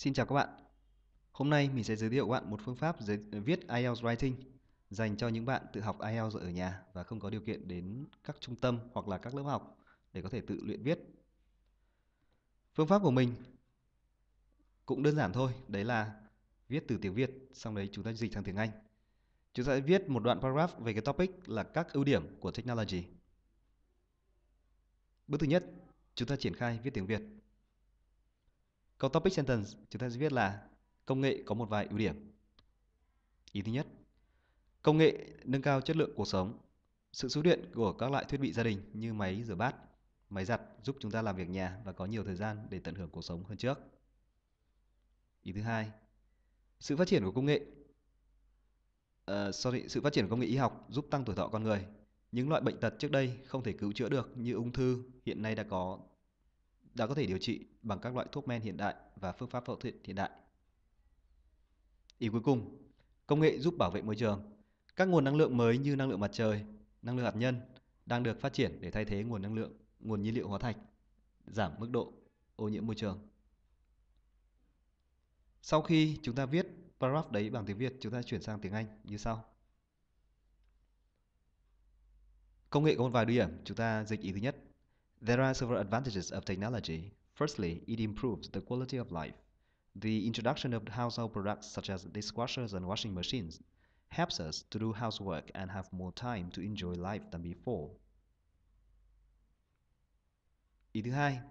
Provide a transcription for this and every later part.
Xin chào các bạn. Hôm nay mình sẽ giới thiệu các bạn một phương pháp viết IELTS Writing dành cho những bạn tự học IELTS ở nhà và không có điều kiện đến các trung tâm hoặc là các lớp học để có thể tự luyện viết. Phương pháp của mình cũng đơn giản thôi, đấy là viết từ tiếng Việt, xong đấy chúng ta dịch sang tiếng Anh. Chúng ta sẽ viết một đoạn paragraph về cái topic là các ưu điểm của technology. Bước thứ nhất, chúng ta triển khai viết tiếng Việt. Câu topic sentence chúng ta sẽ viết là công nghệ có một vài ưu điểm. Ý thứ nhất, công nghệ nâng cao chất lượng cuộc sống. Sự xuất hiện của các loại thiết bị gia đình như máy rửa bát, máy giặt giúp chúng ta làm việc nhà và có nhiều thời gian để tận hưởng cuộc sống hơn trước. Ý thứ hai, sự phát triển của công nghệ uh, sorry, sự phát triển của công nghệ y học giúp tăng tuổi thọ con người. Những loại bệnh tật trước đây không thể cứu chữa được như ung thư hiện nay đã có đã có thể điều trị bằng các loại thuốc men hiện đại và phương pháp phẫu thuật hiện đại. Ý cuối cùng, công nghệ giúp bảo vệ môi trường. Các nguồn năng lượng mới như năng lượng mặt trời, năng lượng hạt nhân đang được phát triển để thay thế nguồn năng lượng, nguồn nhiên liệu hóa thạch, giảm mức độ ô nhiễm môi trường. Sau khi chúng ta viết paragraph đấy bằng tiếng Việt, chúng ta chuyển sang tiếng Anh như sau. Công nghệ có một vài điểm, chúng ta dịch ý thứ nhất There are several advantages of technology. Firstly, it improves the quality of life. The introduction of household products such as dishwashers and washing machines helps us to do housework and have more time to enjoy life than before. Ý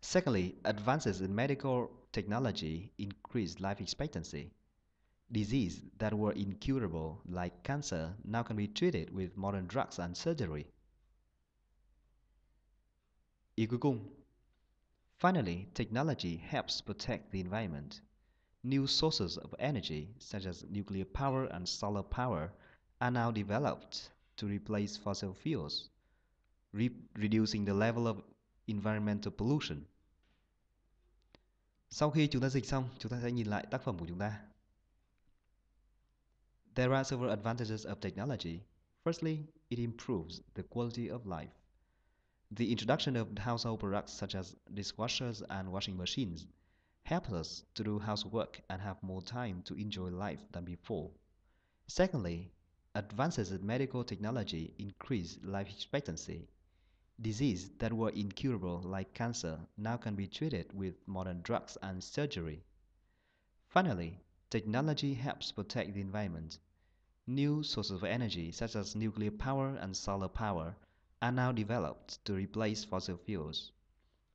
Secondly, advances in medical technology increase life expectancy. Diseases that were incurable, like cancer, now can be treated with modern drugs and surgery. Ikugung. Finally, technology helps protect the environment. New sources of energy, such as nuclear power and solar power, are now developed to replace fossil fuels, re reducing the level of environmental pollution. Sau khi chúng ta dịch xong, chúng ta sẽ nhìn lại tác phẩm của chúng ta. There are several advantages of technology. Firstly, it improves the quality of life. The introduction of household products such as dishwashers and washing machines helps us to do housework and have more time to enjoy life than before. Secondly, advances in medical technology increase life expectancy. Diseases that were incurable, like cancer, now can be treated with modern drugs and surgery. Finally, technology helps protect the environment. New sources of energy, such as nuclear power and solar power, are now developed to replace fossil fuels,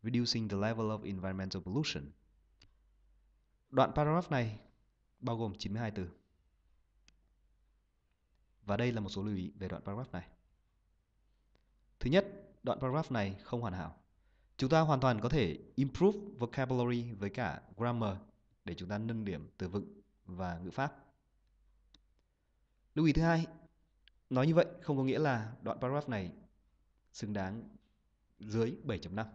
reducing the level of environmental pollution. Đoạn paragraph này bao gồm 92 từ. Và đây là một số lưu ý về đoạn paragraph này. Thứ nhất, đoạn paragraph này không hoàn hảo. Chúng ta hoàn toàn có thể improve vocabulary với cả grammar để chúng ta nâng điểm từ vựng và ngữ pháp. Lưu ý thứ hai, nói như vậy không có nghĩa là đoạn paragraph này xứng đáng dưới 7.5.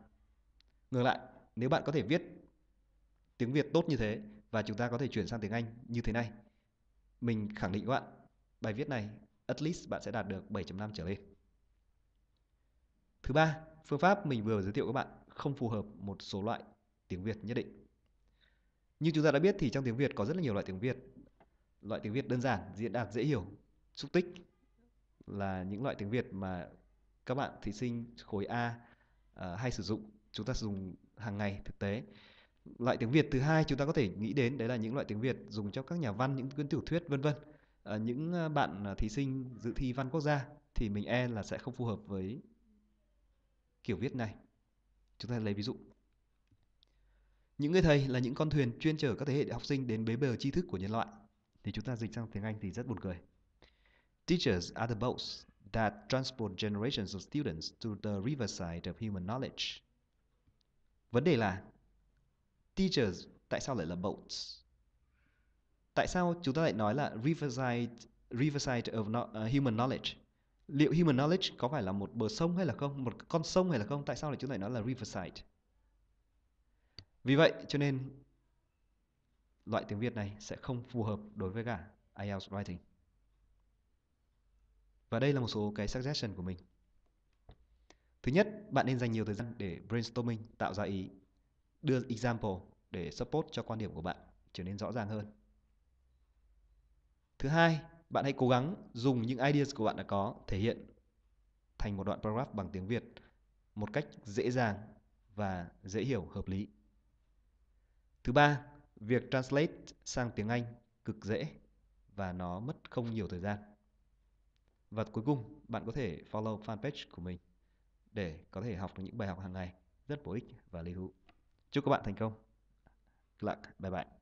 Ngược lại, nếu bạn có thể viết tiếng Việt tốt như thế và chúng ta có thể chuyển sang tiếng Anh như thế này, mình khẳng định các bạn, bài viết này at least bạn sẽ đạt được 7.5 trở lên. Thứ ba, phương pháp mình vừa giới thiệu các bạn không phù hợp một số loại tiếng Việt nhất định. Như chúng ta đã biết thì trong tiếng Việt có rất là nhiều loại tiếng Việt. Loại tiếng Việt đơn giản, diễn đạt dễ hiểu, xúc tích là những loại tiếng Việt mà các bạn thí sinh khối A uh, hay sử dụng chúng ta dùng hàng ngày thực tế loại tiếng Việt thứ hai chúng ta có thể nghĩ đến đấy là những loại tiếng Việt dùng cho các nhà văn những cuốn tiểu thuyết vân vân à, những ờ, bạn thí sinh dự thi văn quốc gia thì mình e là sẽ không phù hợp với kiểu viết này chúng ta lấy ví dụ những người thầy là những con thuyền chuyên chở các thế hệ học sinh đến bế bờ tri thức của nhân loại thì chúng ta dịch sang tiếng Anh thì rất buồn cười teachers are the boats that transport generations of students to the riverside of human knowledge. Vấn đề là teachers tại sao lại là boats? Tại sao chúng ta lại nói là riverside riverside of no, uh, human knowledge? Liệu human knowledge có phải là một bờ sông hay là không, một con sông hay là không? Tại sao lại chúng ta lại nói là riverside? Vì vậy cho nên loại tiếng Việt này sẽ không phù hợp đối với cả IELTS writing. Và đây là một số cái suggestion của mình. Thứ nhất, bạn nên dành nhiều thời gian để brainstorming, tạo ra ý, đưa example để support cho quan điểm của bạn trở nên rõ ràng hơn. Thứ hai, bạn hãy cố gắng dùng những ideas của bạn đã có thể hiện thành một đoạn paragraph bằng tiếng Việt một cách dễ dàng và dễ hiểu hợp lý. Thứ ba, việc translate sang tiếng Anh cực dễ và nó mất không nhiều thời gian. Và cuối cùng, bạn có thể follow fanpage của mình để có thể học được những bài học hàng ngày rất bổ ích và lưu hữu. Chúc các bạn thành công. Good luck. Bye bye.